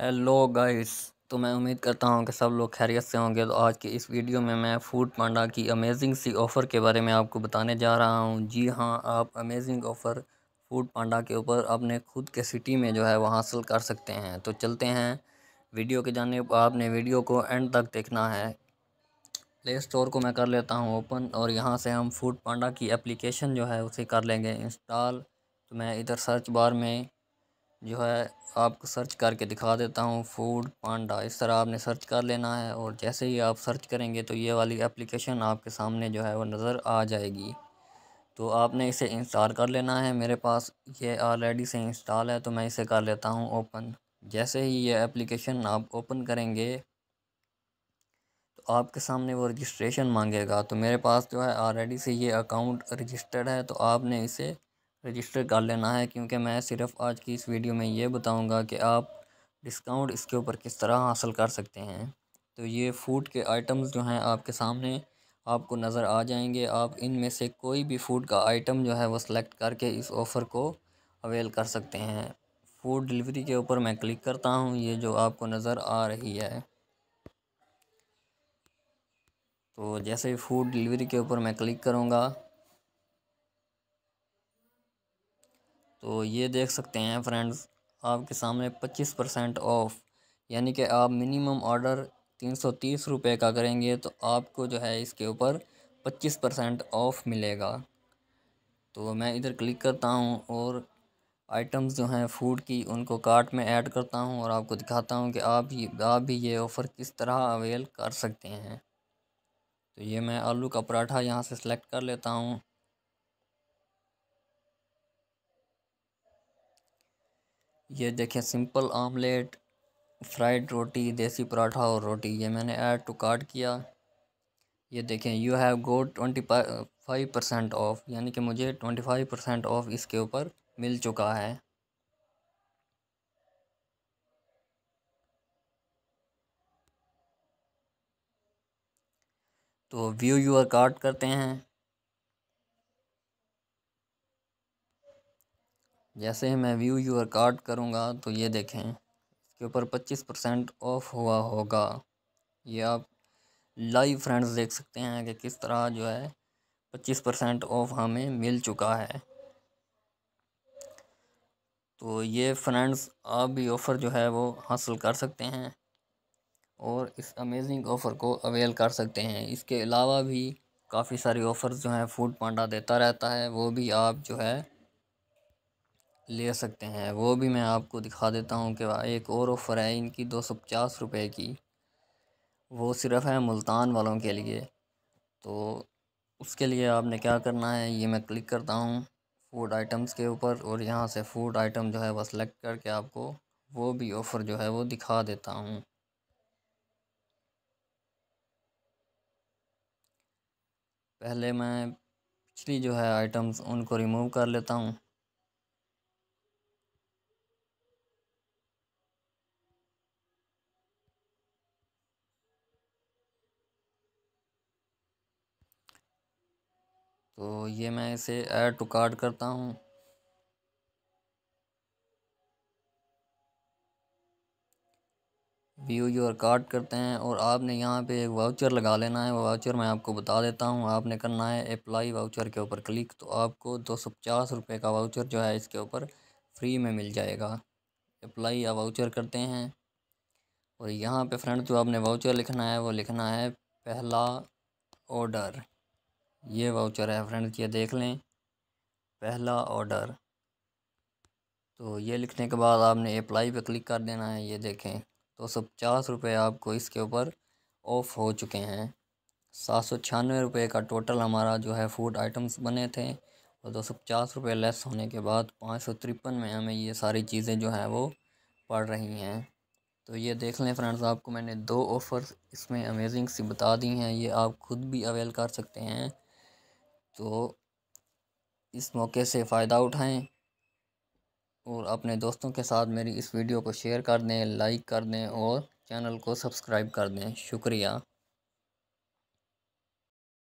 hello guys तो मैं उम्मीद करता हूं कि सब लोग खैरियत से होंगे तो आज के इस वीडियो में मैं फूड पांडा की अमेजिंग सी ऑफ़र के बारे में आपको बताने जा रहा हूं जी हां आप अमेजिंग ऑफ़र फूड पांडा के ऊपर अपने खुद के सिटी में जो है वो हासिल कर सकते हैं तो चलते हैं वीडियो के जाने आपने वीडियो को एंड तक देखना है प्ले स्टोर को मैं कर लेता हूँ ओपन और यहाँ से हम फूड पांडा की एप्लीकेशन जो है उसे कर लेंगे इंस्टॉल तो मैं इधर सर्च बार में जो है आपको सर्च करके दिखा देता हूँ फूड पांडा इस तरह आपने सर्च कर लेना है और जैसे ही आप सर्च करेंगे तो ये वाली एप्लीकेशन आपके सामने जो है वो नज़र आ जाएगी तो आपने इसे इंस्टॉल कर लेना है मेरे पास ये ऑलरेडी से इंस्टॉल है तो मैं इसे कर लेता हूँ ओपन जैसे ही ये एप्लीकेशन आप ओपन करेंगे तो आपके सामने वो रजिस्ट्रेशन मांगेगा तो मेरे पास जो है ऑलरेडी से ये अकाउंट रजिस्टर्ड है तो आपने इसे रजिस्टर कर लेना है क्योंकि मैं सिर्फ आज की इस वीडियो में ये बताऊंगा कि आप डिस्काउंट इसके ऊपर किस तरह हासिल कर सकते हैं तो ये फूड के आइटम्स जो हैं आपके सामने आपको नज़र आ जाएंगे आप इनमें से कोई भी फूड का आइटम जो है वो सिलेक्ट करके इस ऑफ़र को अवेल कर सकते हैं फूड डिलीवरी के ऊपर मैं क्लिक करता हूँ ये जो आपको नज़र आ रही है तो जैसे फूड डिलीवरी के ऊपर मैं क्लिक करूँगा तो ये देख सकते हैं फ्रेंड्स आपके सामने पच्चीस परसेंट ऑफ़ यानी कि आप मिनिमम ऑर्डर तीन सौ तीस रुपये का करेंगे तो आपको जो है इसके ऊपर पच्चीस परसेंट ऑफ़ मिलेगा तो मैं इधर क्लिक करता हूँ और आइटम्स जो हैं फूड की उनको कार्ट में ऐड करता हूँ और आपको दिखाता हूँ कि आप ये आप भी ये ऑफ़र किस तरह अवेल कर सकते हैं तो ये मैं आलू का पराठा यहाँ से सेलेक्ट कर लेता हूँ ये देखिए सिंपल आमलेट फ्राइड रोटी देसी पराठा और रोटी ये मैंने ऐड टू कार्ट किया ये देखें you have go twenty five percent off यानी कि मुझे ट्वेंटी फाइव परसेंट ऑफ़ इसके ऊपर मिल चुका है तो व्यू यूर कार्ड करते हैं जैसे ही मैं व्यू यूर कार्ड करूँगा तो ये देखें इसके ऊपर पच्चीस परसेंट ऑफ हुआ होगा ये आप लाइव फ्रेंड्स देख सकते हैं कि किस तरह जो है पच्चीस परसेंट ऑफ हमें मिल चुका है तो ये फ्रेंड्स आप भी ऑफ़र जो है वो हासिल कर सकते हैं और इस अमेजिंग ऑफ़र को अवेल कर सकते हैं इसके अलावा भी काफ़ी सारी ऑफ़र्स जो हैं फूड पांडा देता रहता है वो भी आप जो है ले सकते हैं वो भी मैं आपको दिखा देता हूँ कि एक और ऑफ़र है इनकी दो सौ पचास रुपये की वो सिर्फ़ है मुल्तान वालों के लिए तो उसके लिए आपने क्या करना है ये मैं क्लिक करता हूँ फूड आइटम्स के ऊपर और यहाँ से फूड आइटम जो है वह सेलेक्ट करके आपको वो भी ऑफ़र जो है वो दिखा देता हूँ पहले मैं पिछली जो है आइटम्स उनको रिमूव कर लेता हूँ तो ये मैं इसे ऐड टू कार्ड करता हूँ व्यू योर कार्ड करते हैं और आपने यहाँ पे एक वाउचर लगा लेना है वो वाउचर मैं आपको बता देता हूँ आपने करना है अप्लाई वाउचर के ऊपर क्लिक तो आपको दो सौ पचास रुपये का वाउचर जो है इसके ऊपर फ्री में मिल जाएगा अप्लाई या वाउचर करते हैं और यहाँ पे फ्रेंड जो आपने वाउचर लिखना है वो लिखना है पहला ऑर्डर ये वाउचर है फ्रेंड्स ये देख लें पहला ऑर्डर तो ये लिखने के बाद आपने अप्लाई पे क्लिक कर देना है ये देखें दो तो सौ पचास रुपये आपको इसके ऊपर ऑफ हो चुके हैं सात सौ छियानवे रुपये का टोटल हमारा जो है फूड आइटम्स बने थे और दो तो सौ पचास रुपये लेस होने के बाद पाँच सौ तिरपन में हमें ये सारी चीज़ें जो हैं वो पड़ रही हैं तो ये देख लें फ्रेंड्स आपको मैंने दो ऑफ़र्स इसमें अमेजिंग सी बता दी हैं ये आप खुद भी अवेल कर सकते हैं तो इस मौके से फ़ायदा उठाएं और अपने दोस्तों के साथ मेरी इस वीडियो को शेयर कर दें लाइक कर दें और चैनल को सब्सक्राइब कर दें शुक्रिया